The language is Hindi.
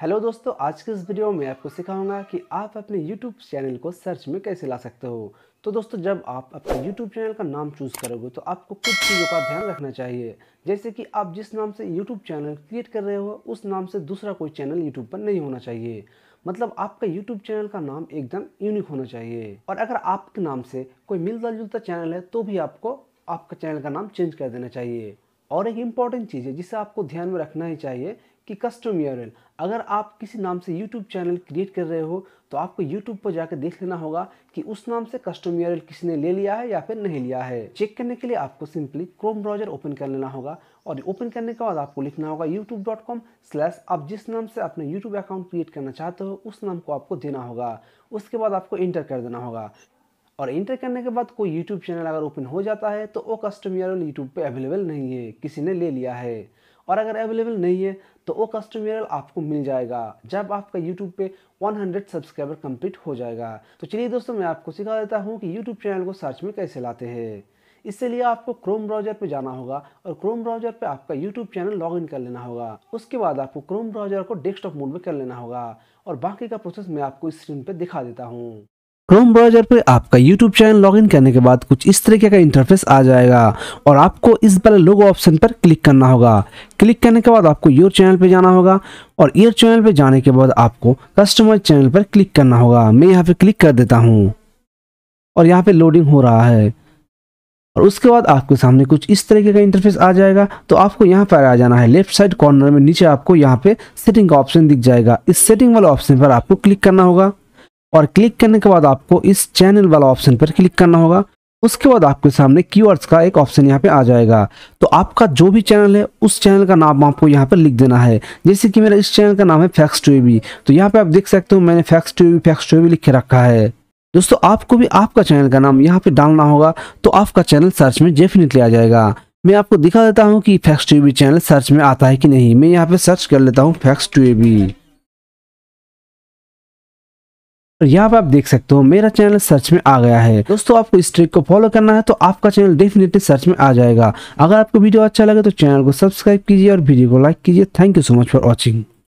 हेलो दोस्तों आज के इस वीडियो में आपको सिखाऊंगा कि आप अपने यूट्यूब चैनल को सर्च में कैसे ला सकते हो तो दोस्तों जब आप अपने यूट्यूब चैनल का नाम चूज़ करोगे तो आपको कुछ चीज़ों का ध्यान रखना चाहिए जैसे कि आप जिस नाम से यूट्यूब चैनल क्रिएट कर रहे हो उस नाम से दूसरा कोई चैनल यूट्यूब पर नहीं होना चाहिए मतलब आपका यूट्यूब चैनल का नाम एकदम यूनिक होना चाहिए और अगर आपके नाम से कोई मिलता जुलता चैनल है तो भी आपको आपका चैनल का नाम चेंज कर देना चाहिए और एक इम्पॉर्टेंट चीज़ है जिसे आपको ध्यान में रखना ही चाहिए कि कस्टम यूआरएल अगर आप किसी नाम से यूट्यूब चैनल क्रिएट कर रहे हो तो आपको यूट्यूब पर जाकर देख लेना होगा कि उस नाम से कस्टम यूआरएल किसी ने ले लिया है या फिर नहीं लिया है चेक करने के लिए आपको सिंपली क्रोम ब्राउजर ओपन कर लेना होगा और ओपन करने के बाद आपको लिखना होगा यूट्यूब डॉट कॉम स्लैश आप जिस नाम से अपना यूट्यूब अकाउंट क्रिएट करना चाहते हो उस नाम को आपको देना होगा उसके बाद आपको इंटर कर देना होगा और इंटर करने के बाद कोई यूट्यूब चैनल अगर ओपन हो जाता है तो वो कस्टम यूआरएल यूट्यूब पर अवेलेबल नहीं है किसी ने ले लिया है और अगर अवेलेबल नहीं है तो वो कस्टम यूआरएल आपको मिल जाएगा जब आपका यूट्यूब पे 100 सब्सक्राइबर कंप्लीट हो जाएगा तो चलिए दोस्तों मैं आपको सिखा देता हूँ कि यूट्यूब चैनल को सर्च में कैसे लाते हैं इसके लिए आपको क्रोम ब्राउजर पर जाना होगा और क्रोम ब्राउजर पर आपका यूट्यूब चैनल लॉगिन कर लेना होगा उसके बाद आपको क्रोम ब्राउजर को डेस्कटॉप मोड में कर लेना होगा और बाकी का प्रोसेस मैं आपको स्क्रीन पर दिखा देता हूँ क्रोम ब्राउजर पर आपका यूट्यूब चैनल लॉगिन करने के बाद कुछ इस तरीके का इंटरफेस आ जाएगा और आपको इस बार लोगो ऑप्शन पर क्लिक करना होगा क्लिक करने के बाद आपको योर चैनल पर जाना होगा और योर चैनल पर जाने के बाद आपको कस्टमर चैनल पर क्लिक करना होगा मैं यहाँ पे क्लिक कर देता हूँ और यहाँ पे लोडिंग हो रहा है और उसके बाद आपके सामने कुछ इस तरीके का इंटरफेस आ जाएगा तो आपको यहाँ पर आ जाना है लेफ्ट साइड कॉर्नर में नीचे आपको यहाँ पे सेटिंग का ऑप्शन दिख जाएगा इस सेटिंग वाले ऑप्शन पर आपको क्लिक करना होगा और क्लिक करने के बाद आपको इस चैनल वाला ऑप्शन पर क्लिक करना होगा उसके बाद आपके सामने कीवर्ड्स का एक ऑप्शन यहाँ पे आ जाएगा तो आपका जो भी चैनल है उस चैनल का नाम आपको यहाँ पर लिख देना है जैसे कि मेरा इस चैनल का नाम है फैक्स टूबी तो यहाँ पे आप देख सकते हो मैंने फैक्स टूबी फैक्स टूबी लिख के रखा है दोस्तों आपको भी आपका चैनल का नाम यहाँ पे डालना होगा तो आपका चैनल सर्च में डेफिनेटली आ जाएगा मैं आपको दिखा देता हूँ कि फैक्स टूबी चैनल सर्च में आता है कि नहीं मैं यहाँ पे सर्च कर लेता हूँ फैक्स टूबी यहाँ पे आप देख सकते हो मेरा चैनल सर्च में आ गया है दोस्तों आपको इस ट्रिक को फॉलो करना है तो आपका चैनल डेफिनेटली सर्च में आ जाएगा अगर आपको वीडियो अच्छा लगे तो चैनल को सब्सक्राइब कीजिए और वीडियो को लाइक कीजिए thank you so much for watching